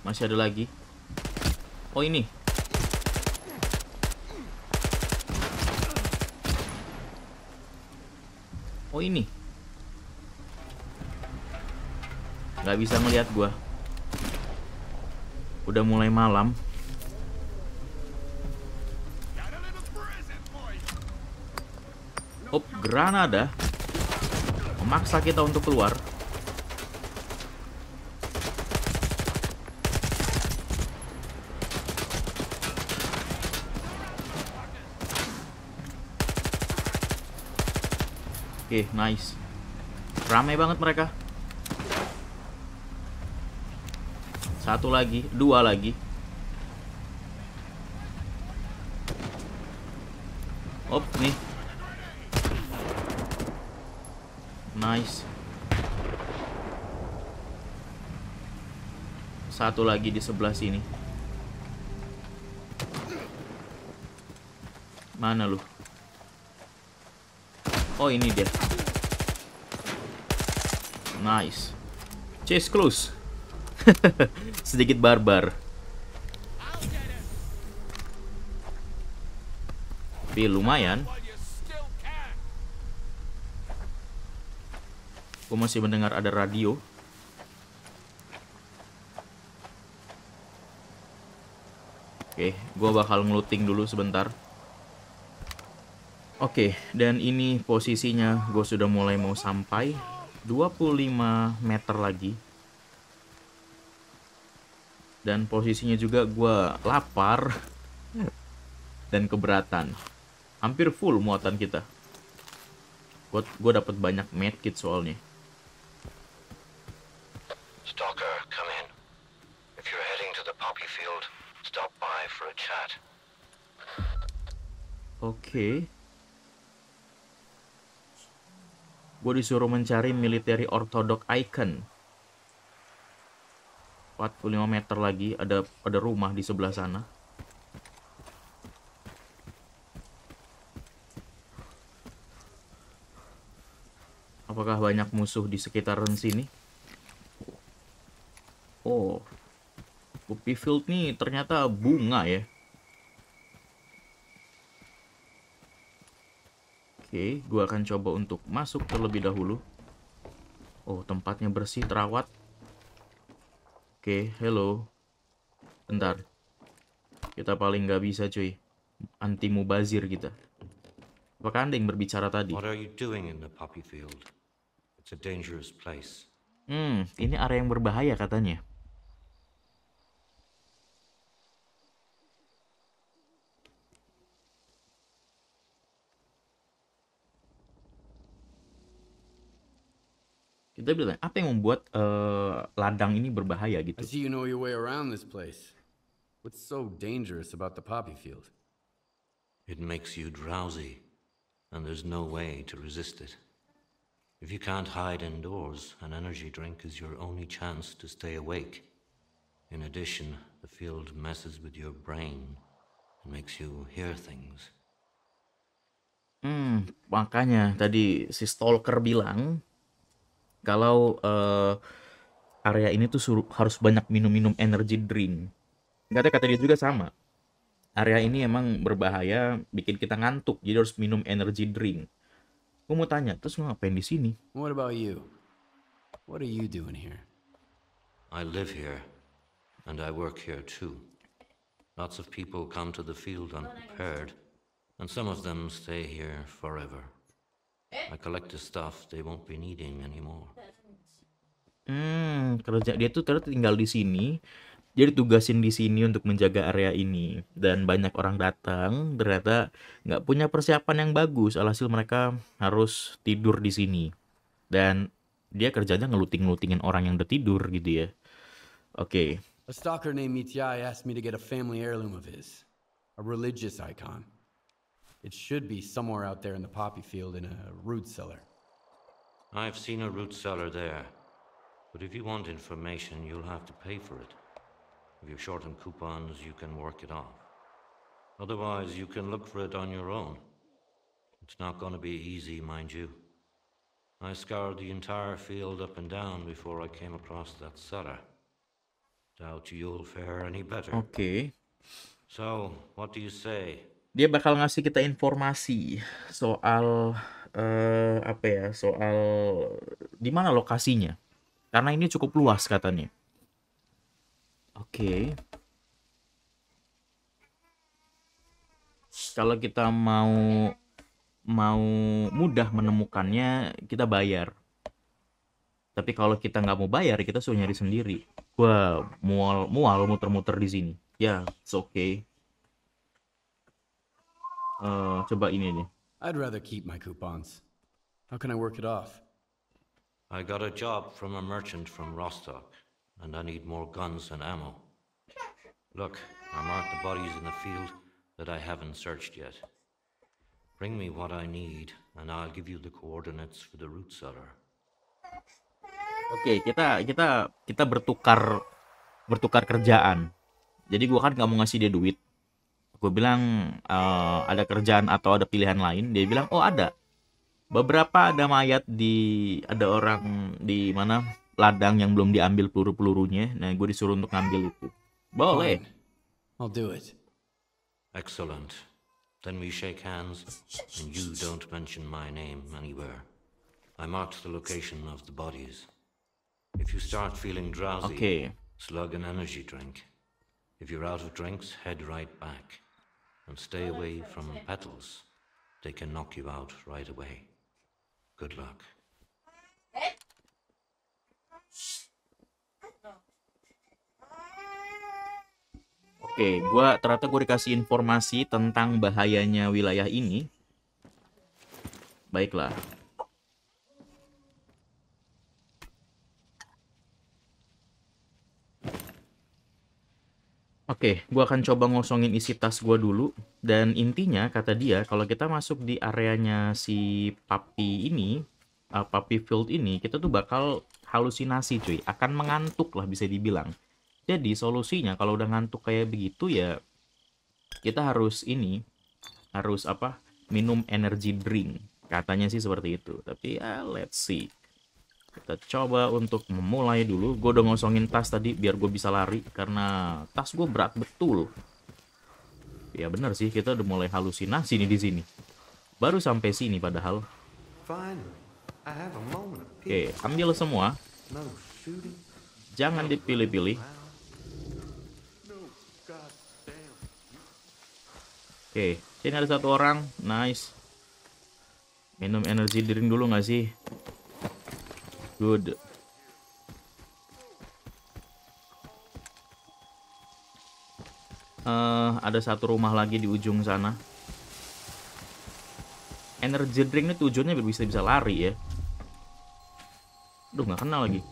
Masih ada lagi. Oh ini, ini Gak bisa ngeliat gua udah mulai malam Up Granada memaksa kita untuk keluar Oke, okay, nice. Ramai banget mereka. Satu lagi, dua lagi. Op, nih. Nice. Satu lagi di sebelah sini. Mana lu? Oh ini dia. Nice. Chase close. Sedikit barbar. Tapi lumayan. Gue masih mendengar ada radio. Oke, gue bakal ngeluting dulu sebentar. Oke, dan ini posisinya gue sudah mulai mau sampai 25 meter lagi. Dan posisinya juga gue lapar dan keberatan. Hampir full muatan kita. Gue gue dapat banyak medkit soalnya. Stalker, come in. If you're heading to the poppy field, stop by for a chat. Oke. Okay. gue disuruh mencari military orthodox icon 45 meter lagi ada ada rumah di sebelah sana Apakah banyak musuh di sekitaran sini? Oh, Poppy Field nih ternyata bunga ya. Oke, gue akan coba untuk masuk terlebih dahulu. Oh, tempatnya bersih, terawat. Oke, hello. Bentar. Kita paling nggak bisa, cuy. Anti mubazir kita. Apakah anda yang berbicara tadi? What are you doing in the puppy field? It's a dangerous place. Hmm, ini area yang berbahaya katanya. kita bilang apa yang membuat uh, ladang ini berbahaya gitu. I you know your way around this place. What's so dangerous about the poppy field? It makes you drowsy, and there's no way to resist it. If you can't hide indoors, an energy drink is your only chance to stay awake. In addition, the field messes with your brain and makes you hear things. Hmm, makanya tadi si Stalker bilang kalau uh, area ini tuh suruh, harus banyak minum-minum energy drink. Kata kata dia juga sama. Area ini emang berbahaya, bikin kita ngantuk, jadi harus minum energy drink. Gue mau tanya, terus lu ngapain di sini? What about you? What are you doing here? I live here, and I work here too. Lots of people come to the field unprepared, and some of them stay here forever. I collect the stuff they won't be needing anymore. Hmm, kerja dia tuh terus tinggal di sini. Dia ditugasin di sini untuk menjaga area ini dan banyak orang datang ternyata nggak punya persiapan yang bagus alhasil mereka harus tidur di sini dan dia kerjanya ngeluting-ngelutingin orang yang udah tidur gitu ya. Oke. Okay. A stalker named Mitya asked me to get a family heirloom of his, a religious icon. It should be somewhere out there in the poppy field in a root cellar. I've seen a root cellar there. But if you want information, you'll have to pay for it. If you're short on coupons, you can work it off. Otherwise, you can look for it on your own. It's not going to be easy, mind you. I scoured the entire field up and down before I came across that cellar. Doubt you'll fare any better. Okay. So, what do you say? dia bakal ngasih kita informasi soal eh, apa ya soal di mana lokasinya karena ini cukup luas katanya oke okay. kalau kita mau mau mudah menemukannya kita bayar tapi kalau kita nggak mau bayar kita suruh nyari sendiri wah mual mual muter-muter di sini ya yeah, it's okay Uh, coba ini nih. I'd rather keep my coupons. How can I work it off? I got a job from a merchant from Rostock, and I need more guns and ammo. Look, I marked the bodies in the field that I haven't searched yet. Bring me what I need, and I'll give you the coordinates for the root cellar. Oke, okay, kita kita kita bertukar bertukar kerjaan. Jadi gua kan nggak mau ngasih dia duit, gue bilang uh, ada kerjaan atau ada pilihan lain dia bilang oh ada beberapa ada mayat di ada orang di mana ladang yang belum diambil peluru pelurunya nah gue disuruh untuk ngambil itu boleh I'll do it excellent then we shake hands and you don't mention my name anywhere I marked the location of the bodies if you start feeling drowsy okay. slug an energy drink if you're out of drinks head right back and stay away from petals. They can knock you out right away. Good luck. Oke, okay, gua ternyata gue dikasih informasi tentang bahayanya wilayah ini. Baiklah, Oke, gue akan coba ngosongin isi tas gue dulu. Dan intinya, kata dia, kalau kita masuk di areanya si papi ini, uh, papi field ini, kita tuh bakal halusinasi cuy. Akan mengantuk lah bisa dibilang. Jadi solusinya kalau udah ngantuk kayak begitu ya, kita harus ini, harus apa, minum energy drink. Katanya sih seperti itu. Tapi ya, let's see. Kita coba untuk memulai dulu. Gue udah ngosongin tas tadi biar gue bisa lari. Karena tas gue berat betul. Ya bener sih, kita udah mulai halusinasi nih di sini. Baru sampai sini padahal. Oke, ambil semua. Jangan dipilih-pilih. Oke, sini ada satu orang. Nice. Minum energi drink dulu gak sih? good. Uh, ada satu rumah lagi di ujung sana. Energy drink ini tujuannya biar bisa bisa lari ya. Duh nggak kenal lagi.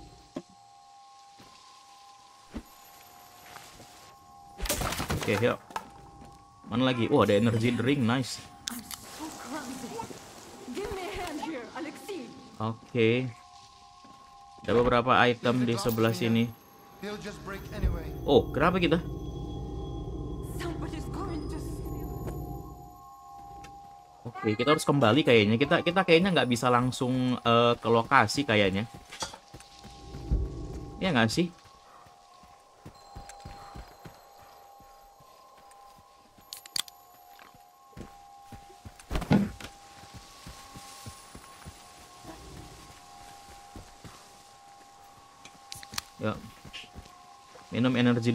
Oke, okay, yuk. Mana lagi? Oh, ada energy drink, nice. Oke. Okay. Ada beberapa item di sebelah sini. Oh, kenapa kita? Oke, okay, kita harus kembali kayaknya. Kita kita kayaknya nggak bisa langsung uh, ke lokasi kayaknya. Ya nggak sih?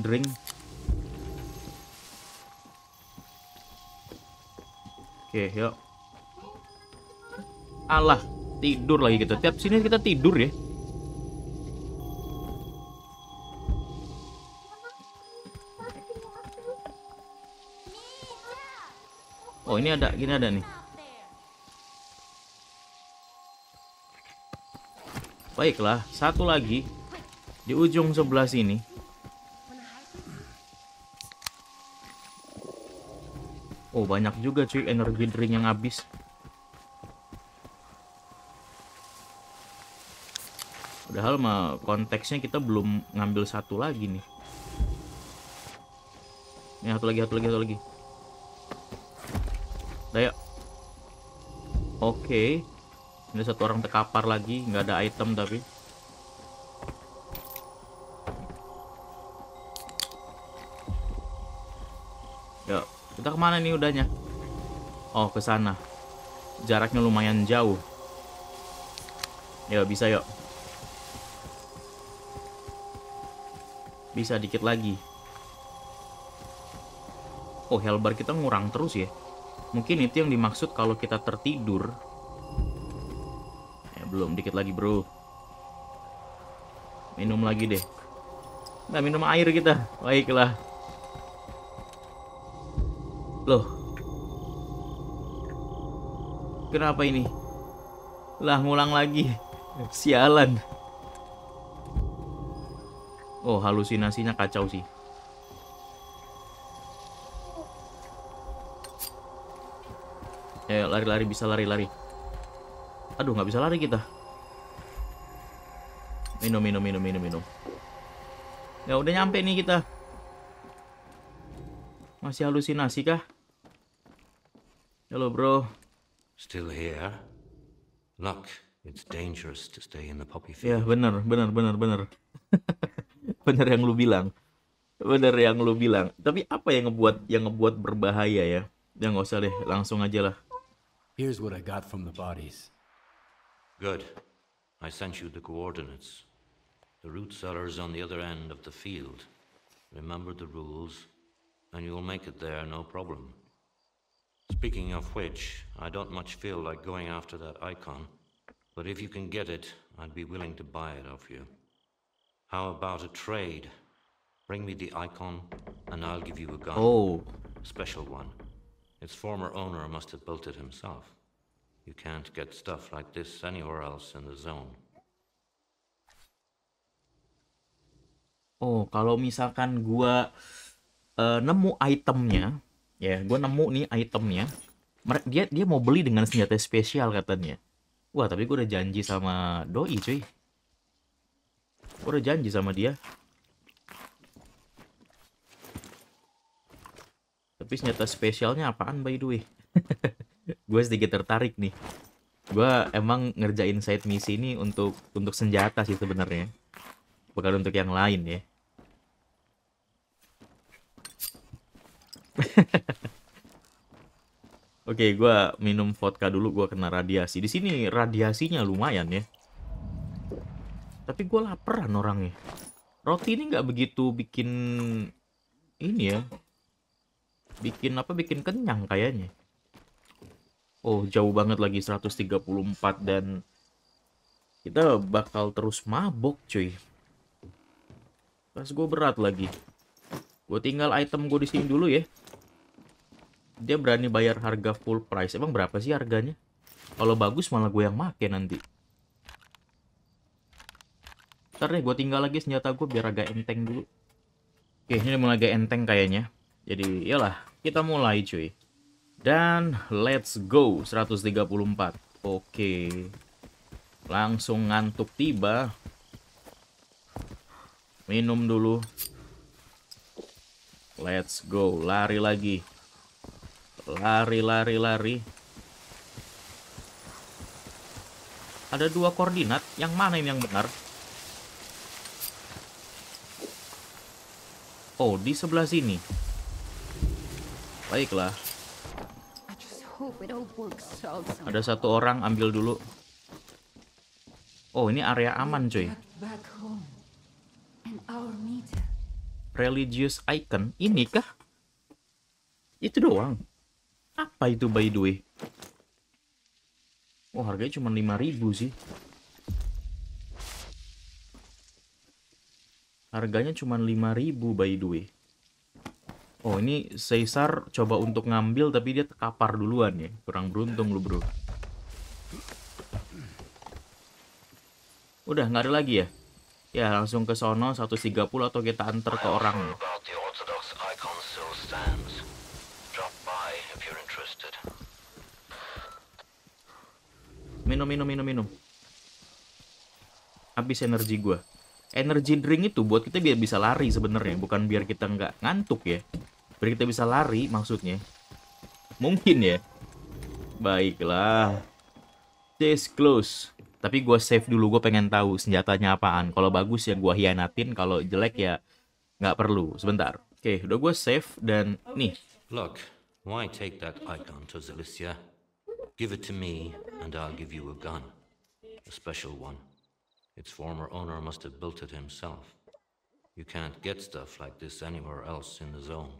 rendering oke yuk alah tidur lagi kita tiap sini kita tidur ya Oh ini ada, gini ada nih. Baiklah, satu lagi di ujung sebelah sini. Oh banyak juga cuy energi drink yang habis. Padahal mah konteksnya kita belum ngambil satu lagi nih. Ini satu lagi, satu lagi, satu lagi. Daya. Oke. Okay. Ini satu orang terkapar lagi, nggak ada item tapi. mana nih udahnya? Oh, ke sana. Jaraknya lumayan jauh. Ya bisa yuk. Bisa dikit lagi. Oh, helbar kita ngurang terus ya. Mungkin itu yang dimaksud kalau kita tertidur. Eh, belum, dikit lagi bro. Minum lagi deh. Nah, minum air kita. Baiklah. Loh. Kenapa ini? Lah ngulang lagi. Sialan. Oh, halusinasinya kacau sih. Ayo eh, lari-lari bisa lari-lari. Aduh, nggak bisa lari kita. Minum, minum, minum, minum, minum. Ya udah nyampe nih kita. Masih halusinasi kah? Hello, bro. Still here? Look, it's dangerous to stay in the poppy field. Ya, benar, benar, benar, benar. benar yang lu bilang. Benar yang lu bilang. Tapi apa yang ngebuat yang ngebuat berbahaya ya? Ya nggak usah deh, langsung aja lah. Here's what I got from the bodies. Good. I sent you the coordinates. The root cellar is on the other end of the field. Remember the rules, and you'll make it there no problem. Speaking of which, I don't much feel like going after that icon. But if you can get it, I'd be willing to buy it off you. How about a trade? Bring me the icon, and I'll give you a gun. Oh. Special one. Its former owner must have built it himself. You can't get stuff like this anywhere else in the zone. Oh, kalau misalkan gua uh, nemu itemnya, Ya, gue nemu nih itemnya. Dia dia mau beli dengan senjata spesial katanya. Wah, tapi gue udah janji sama Doi, cuy. Gue udah janji sama dia. Tapi senjata spesialnya apaan, by the way? gue sedikit tertarik nih. Gue emang ngerjain side misi ini untuk untuk senjata sih sebenarnya. Bukan untuk yang lain ya. Oke, okay, gue minum vodka dulu. Gue kena radiasi. Di sini radiasinya lumayan ya. Tapi gue laparan orangnya. Roti ini nggak begitu bikin ini ya. Bikin apa? Bikin kenyang kayaknya. Oh, jauh banget lagi 134 dan kita bakal terus mabok, cuy. Pas gue berat lagi. Gue tinggal item gue di sini dulu ya dia berani bayar harga full price. Emang berapa sih harganya? Kalau bagus malah gue yang make nanti. Ntar deh gue tinggal lagi senjata gue biar agak enteng dulu. Oke, ini mulai agak enteng kayaknya. Jadi, iyalah, kita mulai cuy. Dan let's go 134. Oke. Langsung ngantuk tiba. Minum dulu. Let's go, lari lagi. Lari, lari, lari. Ada dua koordinat. Yang mana ini yang benar? Oh, di sebelah sini. Baiklah. Ada satu orang ambil dulu. Oh, ini area aman, cuy. Religious icon, ini kah? Itu doang. Apa itu by the way? Oh, harganya cuma 5000 sih. Harganya cuma 5000 by the way. Oh, ini Caesar coba untuk ngambil tapi dia terkapar duluan ya. Kurang beruntung lu, Bro. Udah, nggak ada lagi ya? Ya, langsung ke sono 130 atau kita antar ke orang. Minum, minum, minum, minum. Habis energi gue. Energi drink itu buat kita biar bisa lari sebenarnya, bukan biar kita nggak ngantuk ya. Biar kita bisa lari maksudnya. Mungkin ya. Baiklah. This close. Tapi gue save dulu, gue pengen tahu senjatanya apaan. Kalau bagus ya gue hianatin, kalau jelek ya nggak perlu. Sebentar. Oke, okay, udah gue save dan nih. Look, why take that icon to Zelisia? Give it to me, and I'll give you a gun. A special one. Its former owner must have built it himself. You can't get stuff like this anywhere else in the zone.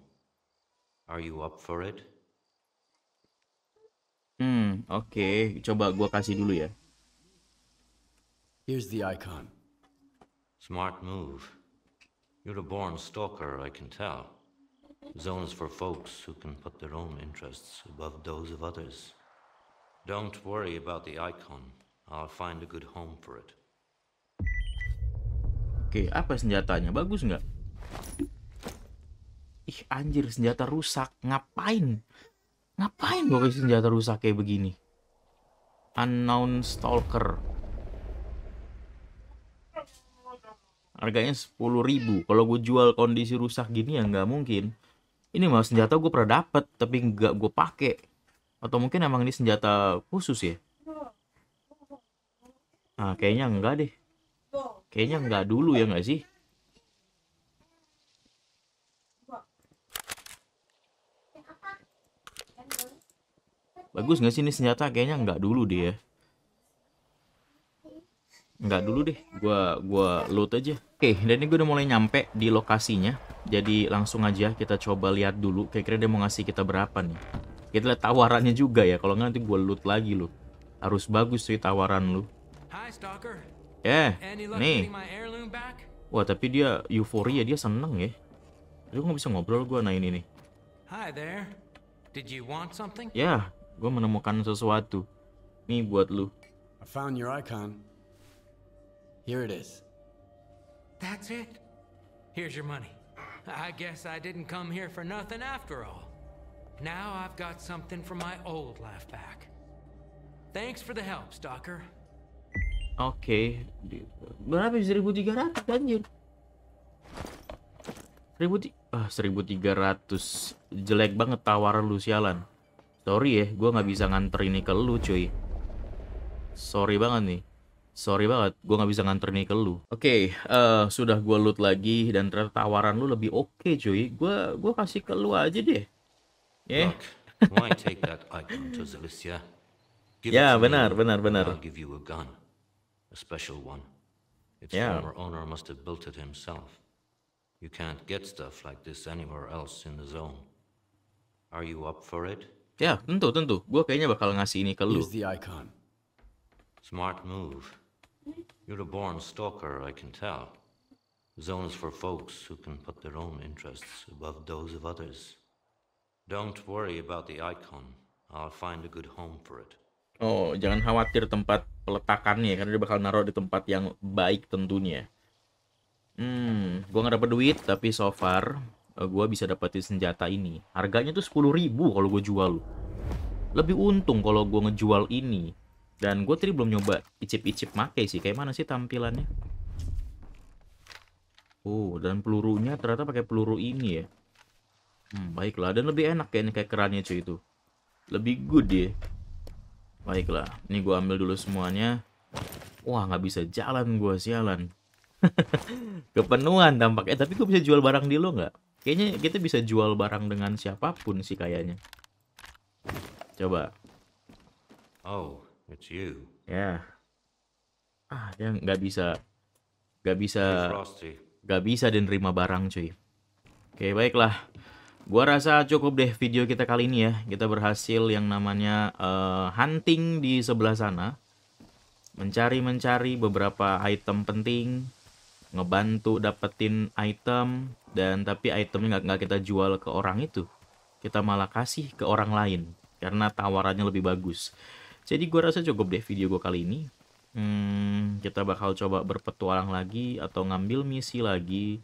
Are you up for it? Hmm, Okay. Coba gua kasih dulu ya. Here's the icon. Smart move. You're a born stalker, I can tell. Zones for folks who can put their own interests above those of others. Don't worry about the icon. I'll find a good home for it. Oke, apa senjatanya? Bagus nggak? Ih, anjir, senjata rusak. Ngapain? Ngapain gue senjata rusak kayak begini? Unknown Stalker. Harganya 10.000. Kalau gue jual kondisi rusak gini ya nggak mungkin. Ini mah senjata gue pernah dapet, tapi nggak gue pakai atau mungkin emang ini senjata khusus ya nah kayaknya enggak deh kayaknya enggak dulu ya enggak sih bagus nggak sih ini senjata kayaknya enggak dulu deh ya Enggak dulu deh gua gua loot aja oke okay, dan ini gue udah mulai nyampe di lokasinya jadi langsung aja kita coba lihat dulu kira-kira dia mau ngasih kita berapa nih kita lihat tawarannya juga ya kalau nggak nanti gue loot lagi lo harus bagus sih tawaran lu ya yeah, nih wah tapi dia euforia dia seneng ya gue nggak bisa ngobrol gue nah ini nih ya yeah, gue menemukan sesuatu nih buat lu I found your icon. Here it is. That's it. Here's your money. I guess I didn't come here for nothing after all. Now I've got something from my old life back. Thanks for the help, stalker. Oke. Okay. Berapa 1300 ya? anjir? 1000 ah 1300 jelek banget tawaran lu sialan. Sorry ya, gua nggak bisa nganter ini ke lu, cuy. Sorry banget nih. Sorry banget, gue nggak bisa nganter ini ke lu. Oke, okay, uh, eh, sudah gue loot lagi dan ternyata tawaran lu lebih oke okay, cuy. Gue gua kasih ke lu aja deh. Yeah. Look, why take that icon to Zelisia? Give yeah, benar, benar, benar. I'll give you a gun, a special one. Its yeah. former owner must have built it himself. You can't get stuff like this anywhere else in the zone. Are you up for it? yeah, tentu, tentu. Gua kayaknya bakal ngasih ini ke lu. Use the icon. Smart move. You're a born stalker, I can tell. Zones for folks who can put their own interests above those of others. Don't worry about the icon. I'll find a good home for it. Oh, jangan khawatir tempat peletakannya karena dia bakal naruh di tempat yang baik tentunya. Hmm, gua nggak dapat duit tapi so far eh, gua bisa dapetin senjata ini. Harganya tuh sepuluh ribu kalau gue jual. Lebih untung kalau gua ngejual ini. Dan gue tadi belum nyoba icip-icip make sih. Kayak mana sih tampilannya? Oh, dan pelurunya ternyata pakai peluru ini ya. Hmm, baiklah dan lebih enak kayaknya kayak kerannya cuy itu. Lebih good ya. Baiklah, ini gue ambil dulu semuanya. Wah, nggak bisa jalan gue sialan. Kepenuhan tampaknya. Eh, tapi gue bisa jual barang di lo nggak? Kayaknya kita bisa jual barang dengan siapapun sih kayaknya. Coba. Oh, it's you. Ya. Yeah. Ah, yang nggak bisa nggak bisa nggak bisa dan terima barang cuy. Oke, baiklah. Gua rasa cukup deh video kita kali ini ya. Kita berhasil yang namanya uh, hunting di sebelah sana. Mencari-mencari beberapa item penting, ngebantu dapetin item dan tapi itemnya nggak kita jual ke orang itu. Kita malah kasih ke orang lain karena tawarannya lebih bagus. Jadi gua rasa cukup deh video gua kali ini. Hmm, kita bakal coba berpetualang lagi atau ngambil misi lagi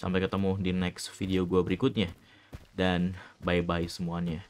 Sampai ketemu di next video gue berikutnya. Dan bye-bye semuanya.